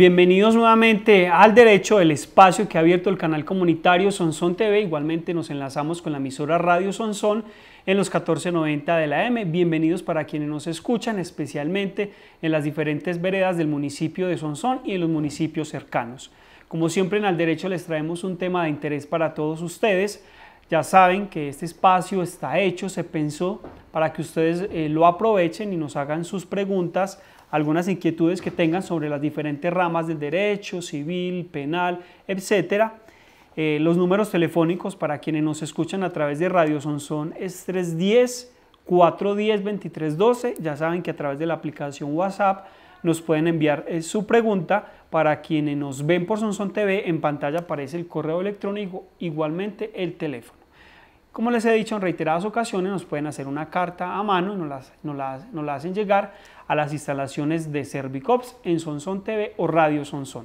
Bienvenidos nuevamente al Derecho, del espacio que ha abierto el canal comunitario Sonson TV. Igualmente nos enlazamos con la emisora Radio Sonson en los 1490 de la M. Bienvenidos para quienes nos escuchan, especialmente en las diferentes veredas del municipio de Sonson y en los municipios cercanos. Como siempre en Al Derecho les traemos un tema de interés para todos ustedes. Ya saben que este espacio está hecho, se pensó para que ustedes eh, lo aprovechen y nos hagan sus preguntas, algunas inquietudes que tengan sobre las diferentes ramas del derecho, civil, penal, etc. Eh, los números telefónicos para quienes nos escuchan a través de Radio Sonsón es 310 410 2312. Ya saben que a través de la aplicación WhatsApp nos pueden enviar eh, su pregunta. Para quienes nos ven por Sonson TV, en pantalla aparece el correo electrónico, igualmente el teléfono. Como les he dicho en reiteradas ocasiones, nos pueden hacer una carta a mano y nos la, hacen llegar a las instalaciones de Servicops en Sonson TV o Radio Sonson.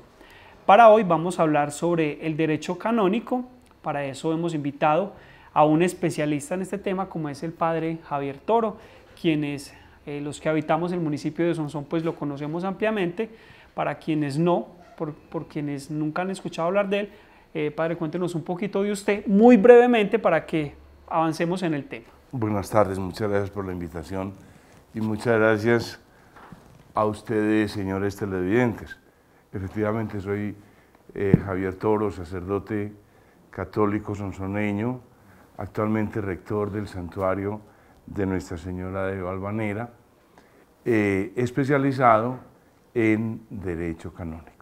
Para hoy vamos a hablar sobre el derecho canónico. Para eso hemos invitado a un especialista en este tema como es el padre Javier Toro, quienes eh, los que habitamos el municipio de Sonson pues lo conocemos ampliamente. Para quienes no, por quienes nunca han escuchado hablar de él, eh, padre, cuéntenos un poquito de usted, muy brevemente, para que avancemos en el tema. Buenas tardes, muchas gracias por la invitación y muchas gracias a ustedes, señores televidentes. Efectivamente, soy eh, Javier Toro, sacerdote católico sonsoneño, actualmente rector del santuario de Nuestra Señora de Valvanera, eh, especializado en Derecho Canónico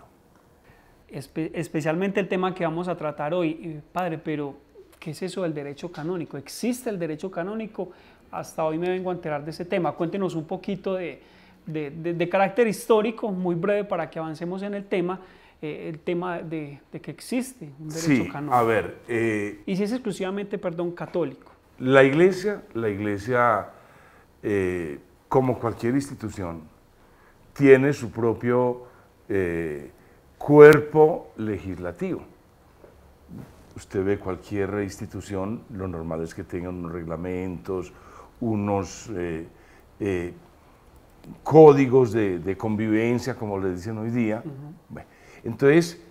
especialmente el tema que vamos a tratar hoy. padre, pero ¿qué es eso del derecho canónico? ¿Existe el derecho canónico? Hasta hoy me vengo a enterar de ese tema. Cuéntenos un poquito de, carácter histórico, muy breve, para que avancemos en el tema, eh, el tema de, que existe un derecho sí, canónico. A ver. Eh, y si es exclusivamente, perdón, católico. La iglesia, la iglesia, eh, como cualquier institución, tiene su propio cuerpo legislativo. Usted ve cualquier institución, lo normal es que tengan unos reglamentos, unos eh, eh, códigos de, convivencia, como le dicen hoy día. entonces,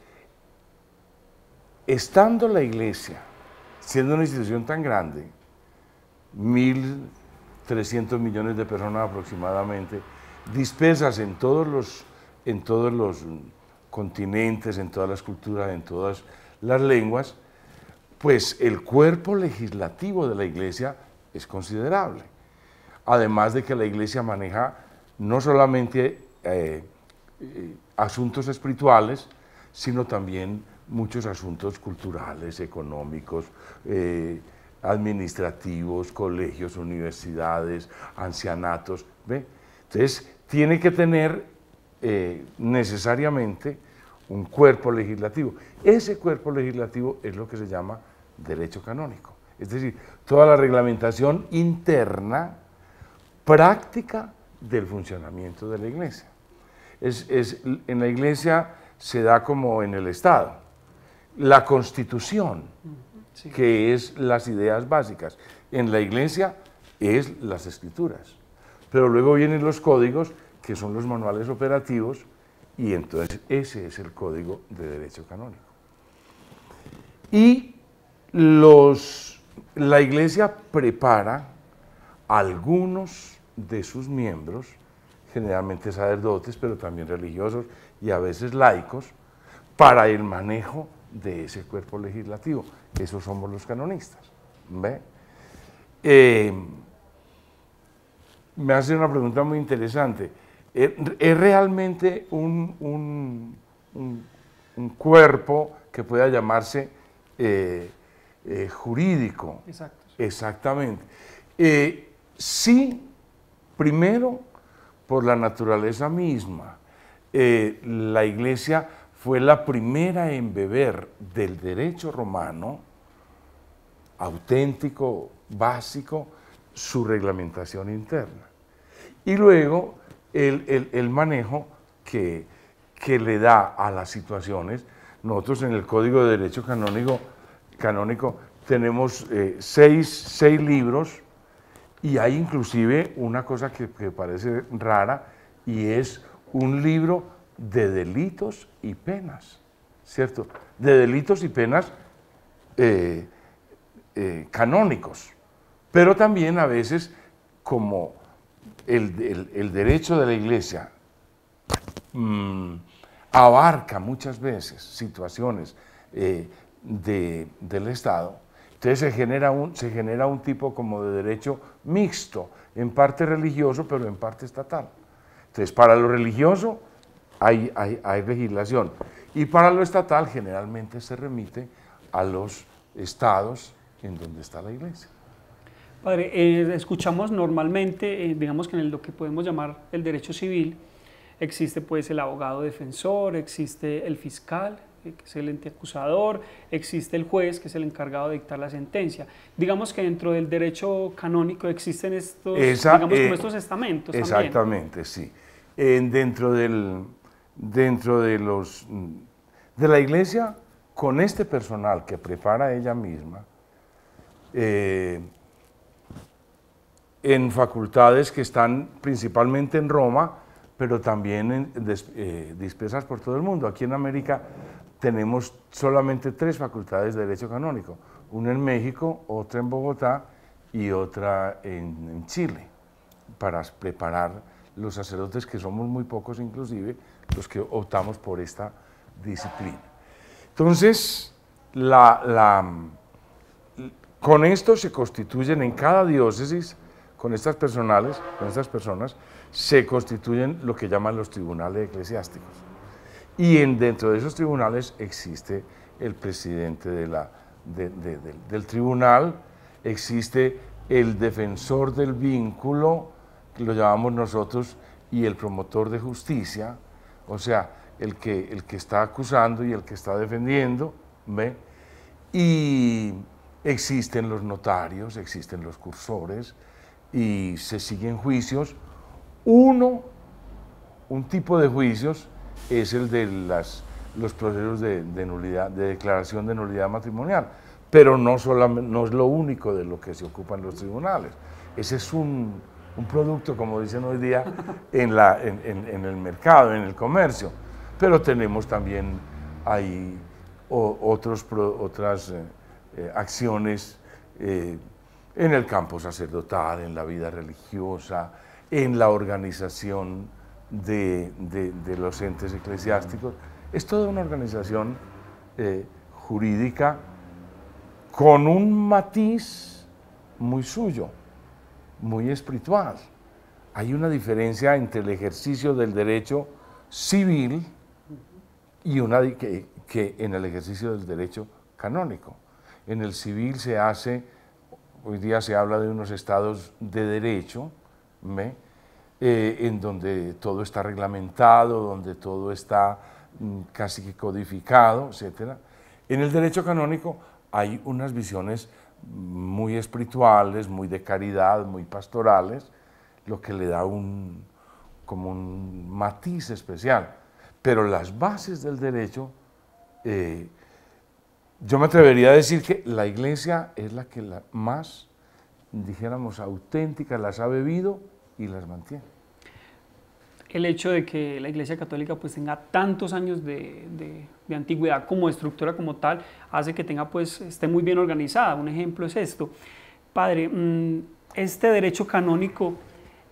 estando la iglesia, siendo una institución tan grande, 1.300 millones de personas aproximadamente, dispersas en todos los, en todos los continentes, en todas las culturas, en todas las lenguas, pues el cuerpo legislativo de la Iglesia es considerable. Además de que la Iglesia maneja no solamente eh, eh, asuntos espirituales, sino también muchos asuntos culturales, económicos, eh, administrativos, colegios, universidades, ancianatos. Entonces, tiene que tener eh, necesariamente un cuerpo legislativo. Ese cuerpo legislativo es lo que se llama derecho canónico. Es decir, toda la reglamentación interna, práctica del funcionamiento de la iglesia. Es, en la iglesia se da como en el Estado. La constitución, que es las ideas básicas. En la iglesia es las escrituras. Pero luego vienen los códigos que son los manuales operativos, y entonces ese es el código de derecho canónico. Y los, la iglesia prepara a algunos de sus miembros, generalmente sacerdotes, pero también religiosos y a veces laicos, para el manejo de ese cuerpo legislativo. Esos somos los canonistas. Eh, me hace una pregunta muy interesante. Eh, es realmente un, un, cuerpo que pueda llamarse eh, eh, jurídico. Exacto. Exactamente. sí, primero, por la naturaleza misma. la iglesia fue la primera en beber del derecho romano, auténtico, básico, su reglamentación interna. Y luego el, manejo que, le da a las situaciones. Nosotros en el Código de Derecho Canónico, canónico tenemos eh, seis, libros y hay inclusive una cosa que, parece rara y es un libro de delitos y penas, ¿cierto? De delitos y penas eh, eh, canónicos, pero también a veces como el, derecho de la iglesia mm, abarca muchas veces situaciones eh, del Estado, entonces se genera, un, se genera un tipo como de derecho mixto, en parte religioso, pero en parte estatal. Entonces, para lo religioso hay legislación y para lo estatal generalmente se remite a los estados en donde está la iglesia. Padre, eh, escuchamos normalmente, eh, digamos que en lo que podemos llamar el derecho civil, existe pues el abogado defensor, existe el fiscal, eh, que es el ente acusador, existe el juez, que es el encargado de dictar la sentencia. Digamos que dentro del derecho canónico existen estos, digamos, estos estamentos. Exactamente, sí. dentro del, dentro de los, de la iglesia, con este personal que prepara ella misma, en facultades que están principalmente en Roma, pero también eh, dispersas por todo el mundo. Aquí en América tenemos solamente tres facultades de Derecho Canónico, una en México, otra en Bogotá y otra en, Chile, para preparar los sacerdotes, que somos muy pocos inclusive, los que optamos por esta disciplina. Entonces, con esto se constituyen en cada diócesis con estas, personales, con estas personas se constituyen lo que llaman los tribunales eclesiásticos. Y en, dentro de esos tribunales existe el presidente del, tribunal, existe el defensor del vínculo, que lo llamamos nosotros, y el promotor de justicia, o sea, el que, el que está acusando y el que está defendiendo, y existen los notarios, existen los cursores, y se siguen juicios. Uno, un tipo de juicios es el de las, los procesos de, nulidad, de declaración de nulidad matrimonial, pero no, solamente, no es lo único de lo que se ocupan los tribunales. Ese es un, producto, como dicen hoy día, en, la, en, el mercado, en el comercio. Pero tenemos también ahí otros, otras eh, eh, acciones eh, en el campo sacerdotal, en la vida religiosa, en la organización de, los entes eclesiásticos. Es toda una organización eh, jurídica con un matiz muy suyo, muy espiritual. Hay una diferencia entre el ejercicio del derecho civil y una que, que en el ejercicio del derecho canónico. En el civil se hace Hoy día se habla de unos estados de derecho, eh, en donde todo está reglamentado, donde todo está mm, casi que codificado, etc. En el derecho canónico hay unas visiones muy espirituales, muy de caridad, muy pastorales, lo que le da un, como un matiz especial. Pero las bases del derecho eh, yo me atrevería a decir que la iglesia es la que la más, dijéramos, auténtica, las ha bebido y las mantiene. El hecho de que la iglesia católica pues tenga tantos años de, de antigüedad como estructura como tal, hace que tenga pues, esté muy bien organizada. Un ejemplo es esto. Padre, mm, este derecho canónico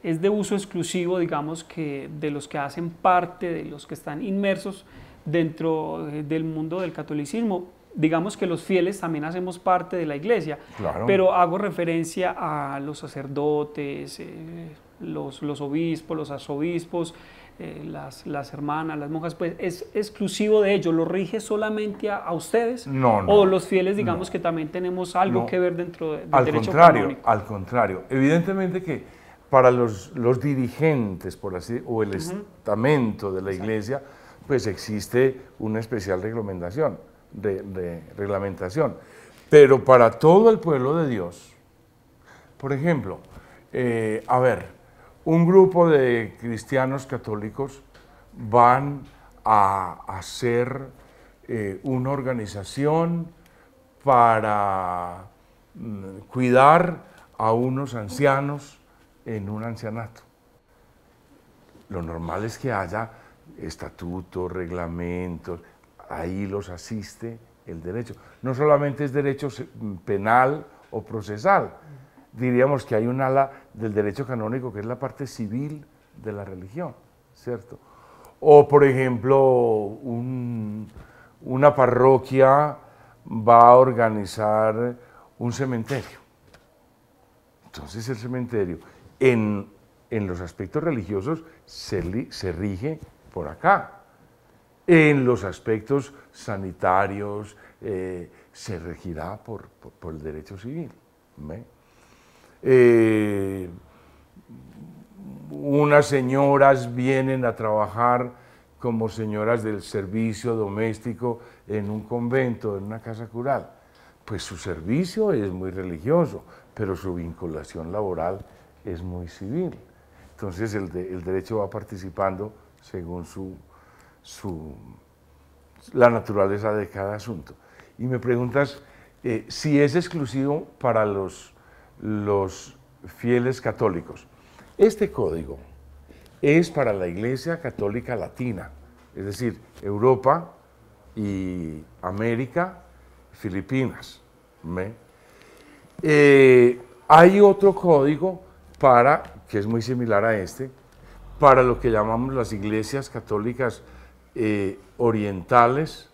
es de uso exclusivo, digamos, que de los que hacen parte, de los que están inmersos dentro eh, del mundo del catolicismo, digamos que los fieles también hacemos parte de la iglesia, pero hago referencia a los sacerdotes, eh, los, obispos, los arzobispos, eh, las, hermanas, las monjas, pues es exclusivo de ellos, lo rige solamente a, ustedes o los fieles digamos que también tenemos algo que ver dentro de, del al derecho contrario, Al contrario, evidentemente que para los, dirigentes, por así o el estamento de la iglesia, pues existe una especial reglamentación de, reglamentación. Pero para todo el pueblo de Dios, por ejemplo, eh, a ver, un grupo de cristianos católicos van a hacer eh, una organización para mm, cuidar a unos ancianos en un ancianato. Lo normal es que haya estatutos, reglamentos, ahí los asiste el derecho. No solamente es derecho mm, penal o procesal, diríamos que hay un ala del derecho canónico que es la parte civil de la religión, ¿cierto? O, por ejemplo, una parroquia va a organizar un cementerio. Entonces el cementerio, en, los aspectos religiosos, se, se rige por acá, en los aspectos sanitarios, eh, se regirá por, el derecho civil. Eh, unas señoras vienen a trabajar como señoras del servicio doméstico en un convento, en una casa cural. Pues su servicio es muy religioso, pero su vinculación laboral es muy civil. Entonces el, el derecho va participando según su su, la naturaleza de cada asunto. Y me preguntas eh, si es exclusivo para los, los fieles católicos. Este código es para la Iglesia Católica Latina, es decir, Europa y América, Filipinas. Eh, hay otro código para, que es muy similar a este, para lo que llamamos las iglesias católicas eh, orientales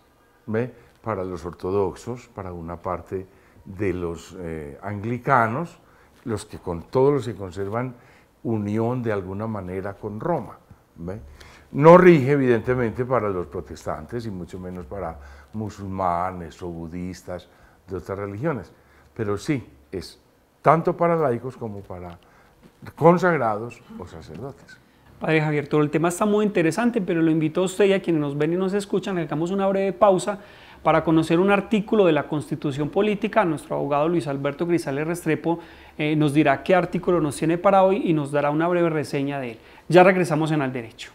para los ortodoxos, para una parte de los eh, anglicanos, los que con todos los que conservan unión de alguna manera con Roma. No rige evidentemente para los protestantes y mucho menos para musulmanes o budistas de otras religiones, pero sí es tanto para laicos como para consagrados o sacerdotes. Padre Javier todo el tema está muy interesante, pero lo invito a usted y a quienes nos ven y nos escuchan, hagamos una breve pausa para conocer un artículo de la Constitución Política. Nuestro abogado Luis Alberto Grisales Restrepo eh, nos dirá qué artículo nos tiene para hoy y nos dará una breve reseña de él. Ya regresamos en Al Derecho.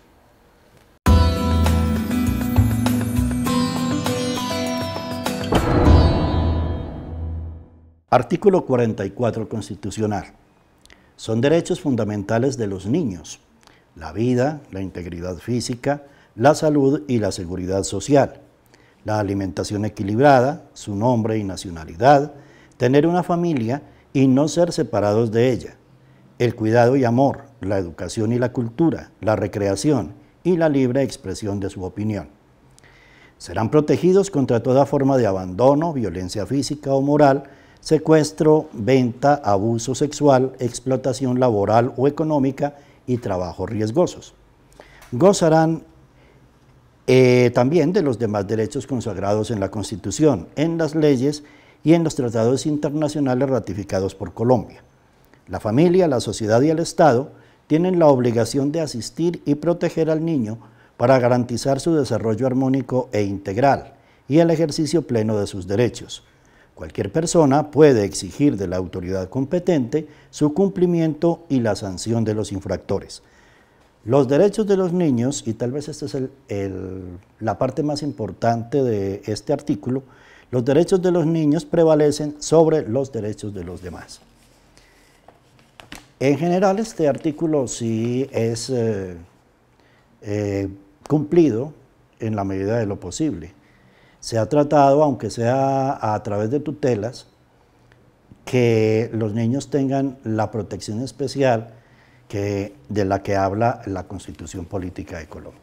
Artículo 44 Constitucional. Son derechos fundamentales de los niños, la vida, la integridad física, la salud y la seguridad social, la alimentación equilibrada, su nombre y nacionalidad, tener una familia y no ser separados de ella, el cuidado y amor, la educación y la cultura, la recreación y la libre expresión de su opinión. Serán protegidos contra toda forma de abandono, violencia física o moral, secuestro, venta, abuso sexual, explotación laboral o económica y trabajos riesgosos. Gozarán eh, también de los demás derechos consagrados en la Constitución, en las leyes y en los tratados internacionales ratificados por Colombia. La familia, la sociedad y el Estado tienen la obligación de asistir y proteger al niño para garantizar su desarrollo armónico e integral y el ejercicio pleno de sus derechos Cualquier persona puede exigir de la autoridad competente su cumplimiento y la sanción de los infractores. Los derechos de los niños, y tal vez esta es la parte más importante de este artículo, los derechos de los niños prevalecen sobre los derechos de los demás. En general este artículo sí es eh, eh, cumplido en la medida de lo posible se ha tratado, aunque sea a través de tutelas, que los niños tengan la protección especial que, de la que habla la Constitución Política de Colombia.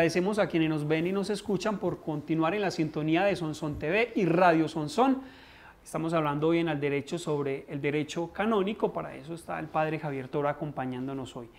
Agradecemos a quienes nos ven y nos escuchan por continuar en la sintonía de Sonson TV y Radio Sonson. Estamos hablando hoy en el derecho sobre el derecho canónico, para eso está el padre Javier Toro acompañándonos hoy.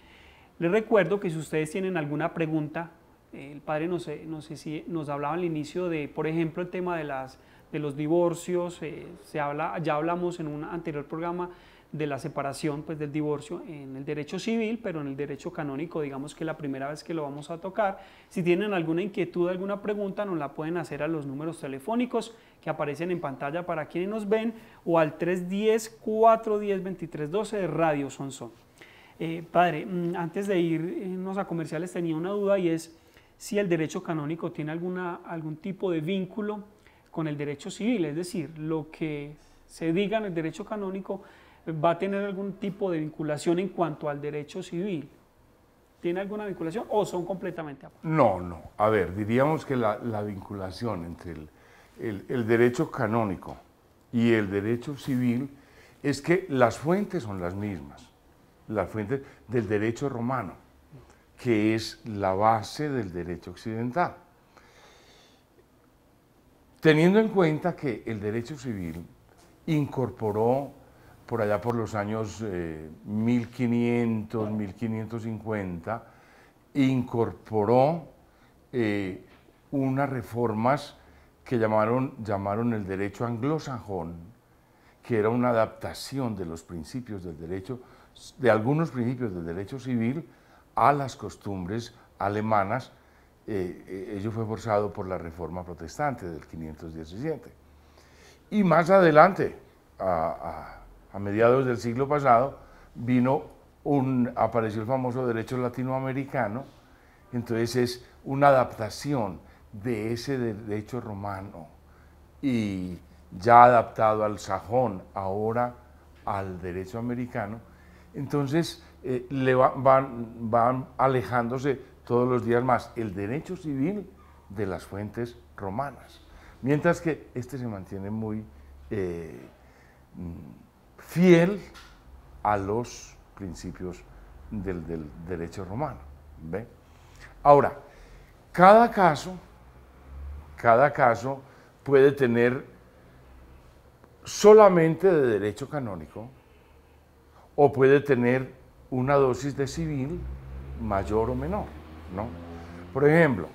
Les recuerdo que si ustedes tienen alguna pregunta, eh, el padre no sé si nos hablaba al inicio de, por ejemplo, el tema de, las, de los divorcios, eh, se habla, ya hablamos en un anterior programa de la separación, pues del divorcio en el derecho civil, pero en el derecho canónico, digamos que la primera vez que lo vamos a tocar. Si tienen alguna inquietud, alguna pregunta, nos la pueden hacer a los números telefónicos que aparecen en pantalla para quienes nos ven o al 310-410-2312 de Radio Sonson. Eh, padre, mm, antes de irnos eh, a comerciales tenía una duda y es si el derecho canónico tiene alguna, algún tipo de vínculo con el derecho civil, es decir, lo que se diga en el derecho canónico va a tener algún tipo de vinculación en cuanto al derecho civil. ¿Tiene alguna vinculación o son completamente aparte? No, no. A ver, diríamos que la, vinculación entre el, el, derecho canónico y el derecho civil es que las fuentes son las mismas. Las fuentes del derecho romano, que es la base del derecho occidental. Teniendo en cuenta que el derecho civil incorporó por allá por los años eh, 1500, 1550, incorporó eh, unas reformas que llamaron, llamaron el derecho anglosajón, que era una adaptación de los principios del derecho, de algunos principios del derecho civil a las costumbres alemanas. Eh, eh, ello fue forzado por la reforma protestante del 517. Y más adelante, a a mediados del siglo pasado, vino un, apareció el famoso derecho latinoamericano, entonces es una adaptación de ese derecho romano y ya adaptado al sajón, ahora al derecho americano, entonces eh, le van, van alejándose todos los días más el derecho civil de las fuentes romanas, mientras que este se mantiene muy... Eh, fiel a los principios del, derecho romano. ¿ve? Ahora, cada caso, cada caso puede tener solamente de derecho canónico o puede tener una dosis de civil mayor o menor, ¿no? Por ejemplo,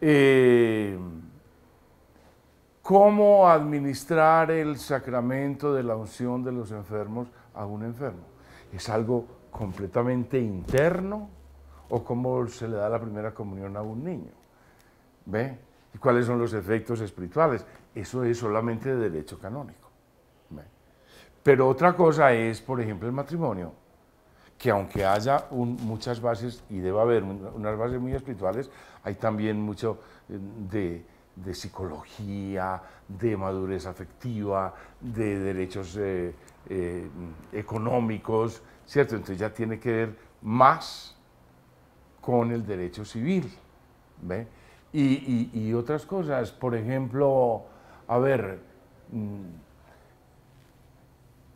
eh, cómo administrar el sacramento de la unción de los enfermos a un enfermo. ¿Es algo completamente interno o cómo se le da la primera comunión a un niño? ¿Ve? ¿Y cuáles son los efectos espirituales? Eso es solamente de derecho canónico. Pero otra cosa es, por ejemplo, el matrimonio, que aunque haya muchas bases, y debe haber unas bases muy espirituales, hay también mucho eh, de de psicología, de madurez afectiva, de derechos eh, eh, económicos, ¿cierto? Entonces ya tiene que ver más con el derecho civil, ¿ve? Y, otras cosas, por ejemplo, a ver, mm,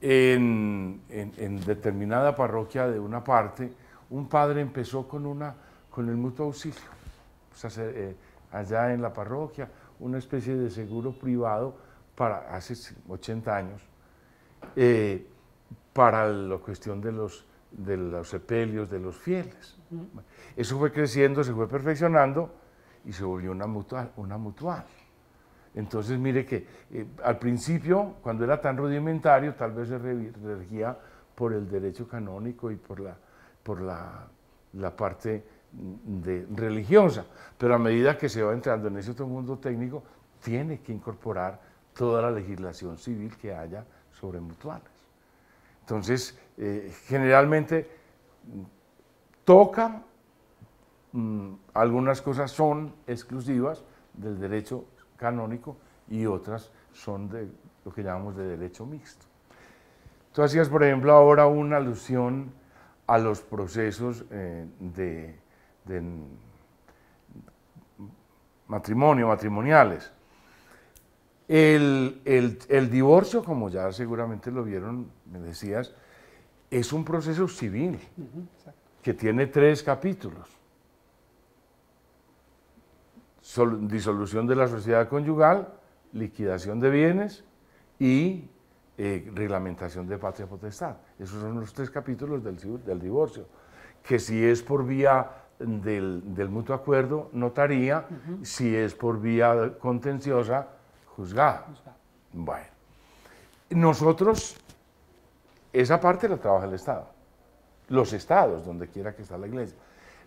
en, determinada parroquia de una parte, un padre empezó con, una, con el mutuo auxilio. O sea, se, eh, allá en la parroquia, una especie de seguro privado para hace 80 años, eh, para la cuestión de los, de los sepelios de los fieles. Eso fue creciendo, se fue perfeccionando y se volvió una mutual. Una Entonces, mire que eh, al principio, cuando era tan rudimentario, tal vez se regía por el derecho canónico y por la, por la, la parte de, religiosa, pero a medida que se va entrando en ese otro mundo técnico, tiene que incorporar toda la legislación civil que haya sobre mutuales. Entonces, eh, generalmente mm, tocan, mm, algunas cosas son exclusivas del derecho canónico y otras son de lo que llamamos de derecho mixto. Tú hacías, por ejemplo, ahora una alusión a los procesos eh, de de matrimonio, matrimoniales. El, divorcio, como ya seguramente lo vieron, me decías, es un proceso civil que tiene tres capítulos. disolución de la sociedad conyugal, liquidación de bienes y eh, reglamentación de patria potestad. Esos son los tres capítulos del, del divorcio, que si es por vía del, mutuo acuerdo notaría, si es por vía contenciosa, juzgada. Bueno, nosotros, esa parte la trabaja el Estado, los estados, donde quiera que está la iglesia.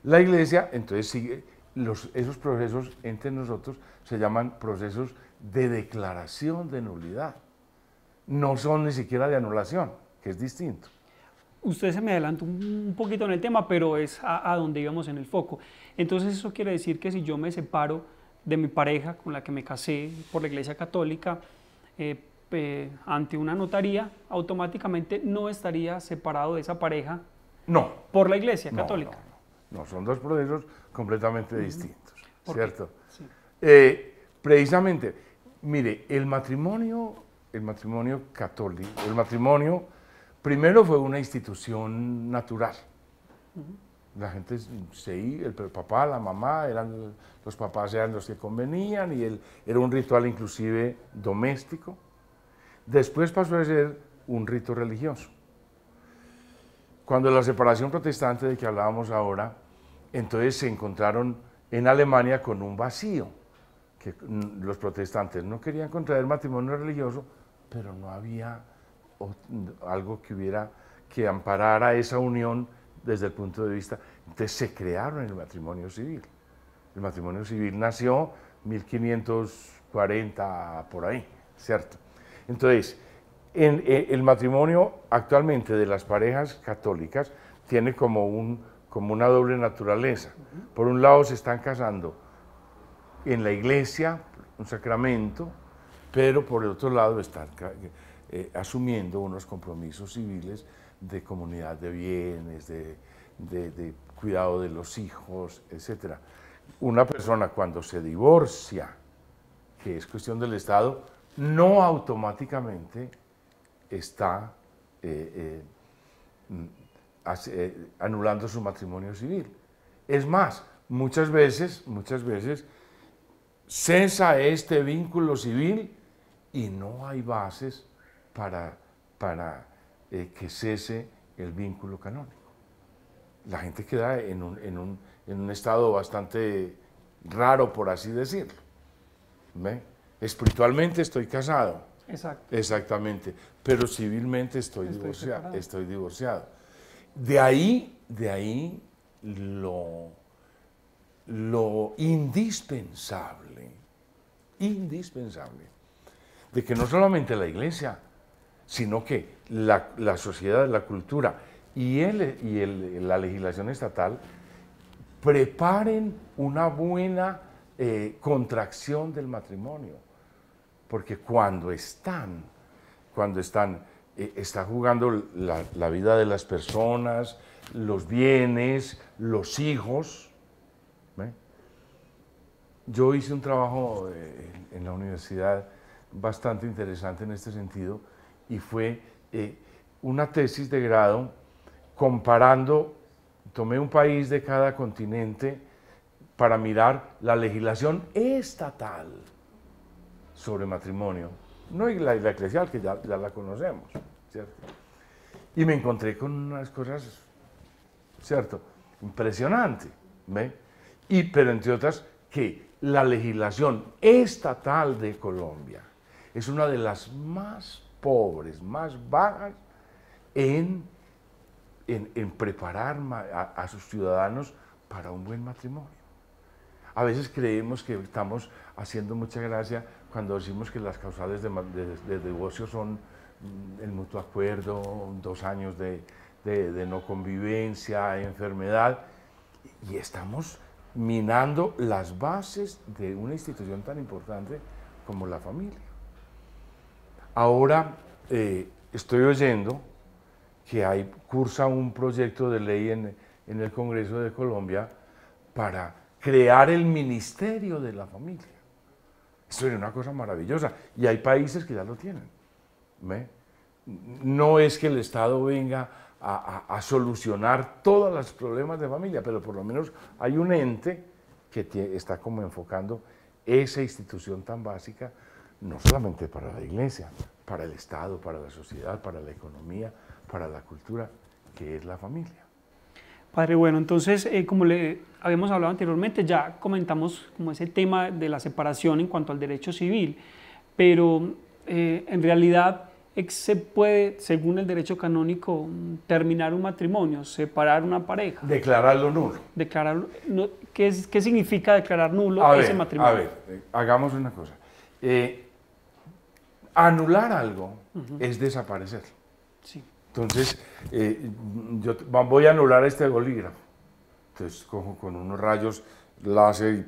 La iglesia, entonces, sigue los, esos procesos entre nosotros, se llaman procesos de declaración de nulidad. No son ni siquiera de anulación, que es distinto usted se me adelantó un poquito en el tema, pero es a, donde íbamos en el foco. Entonces eso quiere decir que si yo me separo de mi pareja con la que me casé por la Iglesia Católica eh, ante una notaría, automáticamente no estaría separado de esa pareja no. por la Iglesia Católica. No, son dos procesos completamente distintos, ¿cierto? Eh, precisamente, mire, el matrimonio, el matrimonio católico, el matrimonio Primero fue una institución natural. La gente se iba, el papá, la mamá, eran, los papás eran los que convenían y era un ritual inclusive doméstico. Después pasó a ser un rito religioso. Cuando la separación protestante de que hablábamos ahora, entonces se encontraron en Alemania con un vacío, que mm, los protestantes no querían contraer matrimonio religioso, pero no había algo que hubiera que amparara esa unión desde el punto de vista. Entonces se crearon el matrimonio civil. El matrimonio civil nació 1540 por ahí, ¿cierto? Entonces, eh, el matrimonio actualmente de las parejas católicas tiene como, un, como una doble naturaleza. Por un lado se están casando en la iglesia, un sacramento, pero por el otro lado están eh, asumiendo unos compromisos civiles de comunidad de bienes, de, cuidado de los hijos, etc. Una persona cuando se divorcia, que es cuestión del Estado, no automáticamente está eh, eh, mm, anulando su matrimonio civil. Es más, muchas veces, muchas veces, cesa este vínculo civil y no hay bases para, para eh, que cese el vínculo canónico. La gente queda en un, estado bastante raro, por así decirlo. Espiritualmente estoy casado. Exactamente. Pero civilmente estoy, divorciado, estoy divorciado. De ahí, de ahí lo, lo indispensable, indispensable, de que no solamente la iglesia, sino que la, sociedad, la cultura y, el, y la legislación estatal preparen una buena eh, contracción del matrimonio. Porque cuando están, cuando están, eh, está jugando la, vida de las personas, los bienes, los hijos. Yo hice un trabajo eh, en la universidad bastante interesante en este sentido y fue eh, una tesis de grado comparando, tomé un país de cada continente para mirar la legislación estatal sobre matrimonio, no la, la eclesial, que ya, la conocemos, ¿cierto? Y me encontré con unas cosas, ¿cierto? Impresionante, ¿ve? Y, pero entre otras, que la legislación estatal de Colombia es una de las más pobres, más bajas, en, en, preparar a, sus ciudadanos para un buen matrimonio. A veces creemos que estamos haciendo mucha gracia cuando decimos que las causales de, de, divorcio son mm, el mutuo acuerdo, dos años de, no convivencia, enfermedad, y estamos minando las bases de una institución tan importante como la familia. Ahora eh, estoy oyendo que hay, cursa un proyecto de ley en, el Congreso de Colombia para crear el Ministerio de la Familia. Eso es una cosa maravillosa. Y hay países que ya lo tienen. No es que el Estado venga a, solucionar todos los problemas de familia, pero por lo menos hay un ente que está como enfocando esa institución tan básica no solamente para la iglesia, para el Estado, para la sociedad, para la economía, para la cultura, que es la familia. Padre, bueno, entonces, eh, como le habíamos hablado anteriormente, ya comentamos como ese tema de la separación en cuanto al derecho civil, pero eh, en realidad se puede, según el derecho canónico, terminar un matrimonio, separar una pareja. Declararlo nulo. Declararlo, ¿qué, ¿qué, significa declarar nulo a ese matrimonio? A ver, eh, hagamos una cosa anular algo es desaparecer. Sí. Entonces, eh, yo voy a anular este bolígrafo. Entonces cojo con unos rayos láser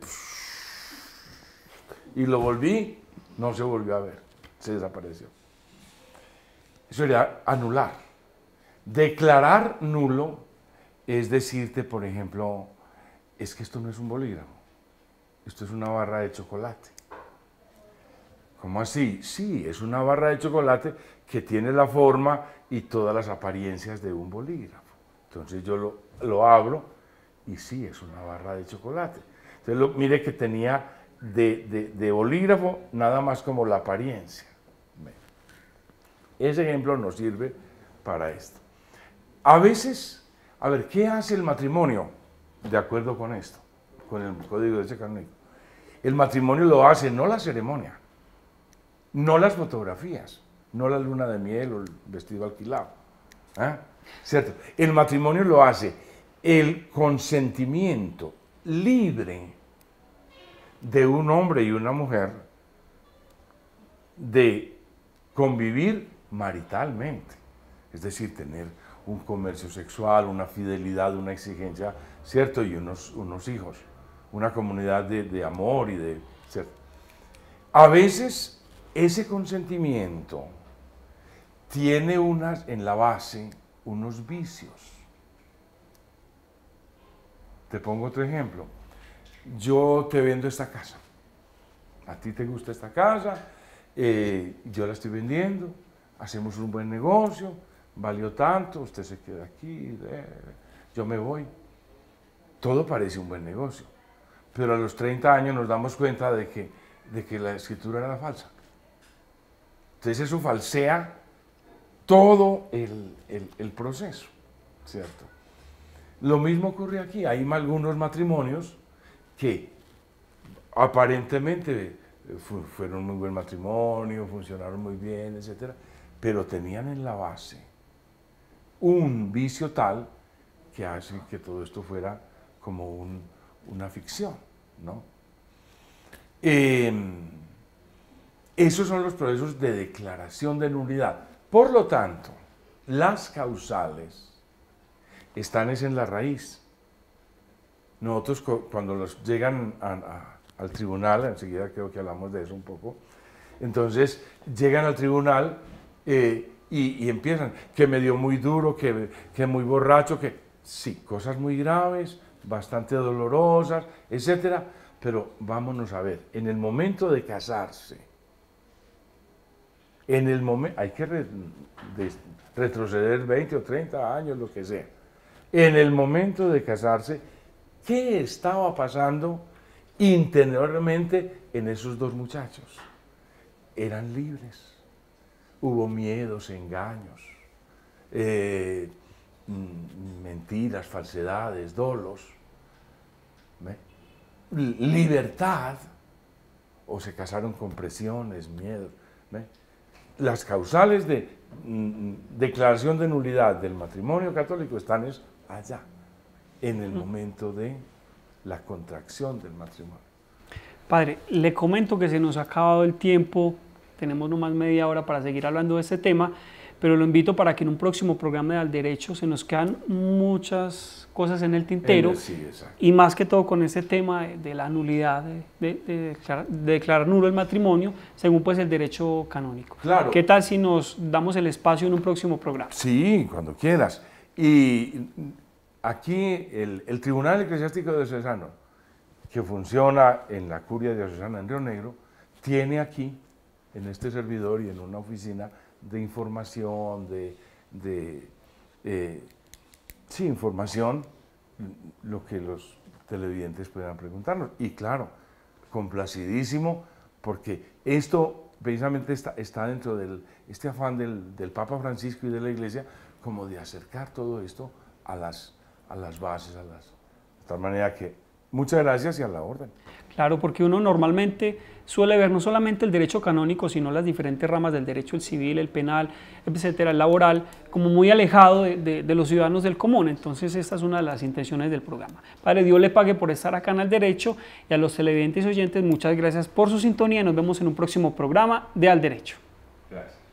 y, y lo volví, no se volvió a ver, se desapareció. Eso era anular. Declarar nulo es decirte, por ejemplo, es que esto no es un bolígrafo, esto es una barra de chocolate. ¿Cómo así? Sí, es una barra de chocolate que tiene la forma y todas las apariencias de un bolígrafo. Entonces yo lo, abro y sí, es una barra de chocolate. Entonces lo, mire que tenía de, bolígrafo nada más como la apariencia. Ese ejemplo nos sirve para esto. A veces, a ver, ¿qué hace el matrimonio? De acuerdo con esto, con el código de carnívoro. El matrimonio lo hace, no la ceremonia. No las fotografías, no la luna de miel o el vestido alquilado. ¿ah? ¿Cierto? El matrimonio lo hace el consentimiento libre de un hombre y una mujer de convivir maritalmente, es decir, tener un comercio sexual, una fidelidad, una exigencia, ¿cierto? Y unos, unos hijos, una comunidad de, de amor y de... A veces ese consentimiento tiene unas, en la base unos vicios. Te pongo otro ejemplo. Yo te vendo esta casa. A ti te gusta esta casa, eh, yo la estoy vendiendo, hacemos un buen negocio, valió tanto, usted se queda aquí, yo me voy. Todo parece un buen negocio. Pero a los 30 años nos damos cuenta de que, de que la escritura era falsa. Entonces eso falsea todo el, proceso, ¿cierto? Lo mismo ocurre aquí. Hay algunos matrimonios que aparentemente eh, fueron muy buen matrimonio, funcionaron muy bien, etc. Pero tenían en la base un vicio tal que hace que todo esto fuera como una ficción, ¿no? Eh, esos son los procesos de declaración de nulidad. Por lo tanto, las causales están en la raíz. Nosotros cuando los llegan al tribunal, enseguida creo que hablamos de eso un poco, entonces llegan al tribunal eh, y, empiezan, que me dio muy duro, que, muy borracho, que sí, cosas muy graves, bastante dolorosas, etcétera, pero vámonos a ver, en el momento de casarse, en el momento, hay que retroceder 20 o 30 años, lo que sea. En el momento de casarse, ¿qué estaba pasando interiormente en esos dos muchachos? Eran libres. Hubo miedos, engaños, eh, mm, mentiras, falsedades, dolos. Libertad. O se casaron con presiones, miedos. ¿Ve? las causales de mm, declaración de nulidad del matrimonio católico están es allá, en el momento de la contracción del matrimonio. Padre, le comento que se nos ha acabado el tiempo, tenemos nomás media hora para seguir hablando de este tema pero lo invito para que en un próximo programa de Al Derecho se nos quedan muchas cosas en el tintero y más que todo con ese tema de, la nulidad, de, declarar, nulo el matrimonio según pues el derecho canónico. Claro. ¿Qué tal si nos damos el espacio en un próximo programa? Sí, cuando quieras. Y aquí el, Tribunal Eclesiástico de Sesano que funciona en la Curia de Diocesana en Río Negro, tiene aquí, en este servidor y en una oficina, de información, de, de eh, sí, información, lo que los televidentes puedan preguntarnos. Y claro, complacidísimo, porque esto precisamente está, está dentro de este afán del, Papa Francisco y de la Iglesia, como de acercar todo esto a las, a las bases, a las, de tal manera que Muchas gracias y a la orden. Claro, porque uno normalmente suele ver no solamente el derecho canónico, sino las diferentes ramas del derecho, el civil, el penal, etcétera, el laboral, como muy alejado de, los ciudadanos del común. Entonces, esta es una de las intenciones del programa. Padre, Dios le pague por estar acá en el derecho y a los televidentes y oyentes, muchas gracias por su sintonía. Nos vemos en un próximo programa de Al Derecho. Gracias.